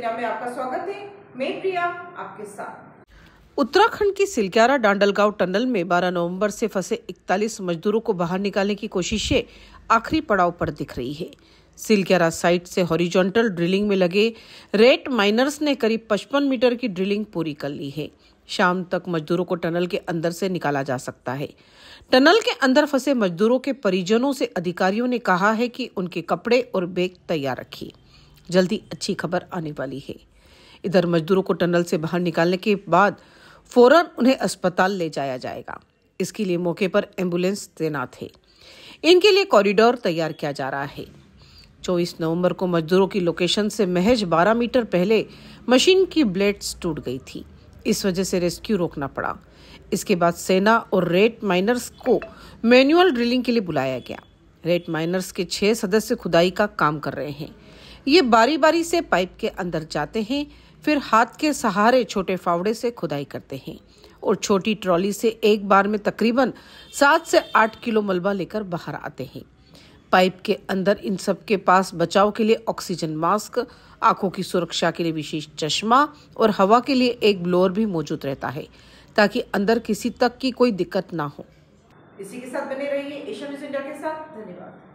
दुनिया में आपका स्वागत है मैं प्रिया आपके साथ उत्तराखंड की सिलक्यारा डांडलगांव टनल में 12 नवंबर से फंसे 41 मजदूरों को बाहर निकालने की कोशिशें आखिरी पड़ाव पर दिख रही है सिलक्यारा साइट से हॉरिजॉन्टल ड्रिलिंग में लगे रेट माइनर्स ने करीब 55 मीटर की ड्रिलिंग पूरी कर ली है शाम तक मजदूरों को टनल के अंदर से निकाला जा सकता है टनल के अंदर फंसे मजदूरों के परिजनों से अधिकारियों ने कहा है कि उनके कपड़े और बैग तैयार रखी जल्दी अच्छी खबर आने वाली है इधर मजदूरों को टनल से बाहर निकालने के बाद फौरन उन्हें अस्पताल ले जाया जाएगा इसके लिए मौके पर एम्बुलेंस तैनात है इनके लिए कॉरिडोर तैयार किया जा रहा है चौबीस नवंबर को मजदूरों की लोकेशन से महज 12 मीटर पहले मशीन की ब्लेड्स टूट गई थी इस वजह से रेस्क्यू रोकना पड़ा इसके बाद सेना और रेट माइनर्स को मैनुअल ड्रिलिंग के लिए बुलाया गया रेट माइनर्स के छह सदस्य खुदाई का काम कर रहे हैं ये बारी बारी से पाइप के अंदर जाते हैं फिर हाथ के सहारे छोटे फावड़े से खुदाई करते हैं और छोटी ट्रॉली से एक बार में तकरीबन सात से आठ किलो मलबा लेकर बाहर आते हैं पाइप के अंदर इन सब के पास बचाव के लिए ऑक्सीजन मास्क आंखों की सुरक्षा के लिए विशेष चश्मा और हवा के लिए एक ब्लोअर भी मौजूद रहता है ताकि अंदर किसी तक की कोई दिक्कत ना हो इसी के साथ बने रहिए एशिया न्यूज इंडिया के साथ धन्यवाद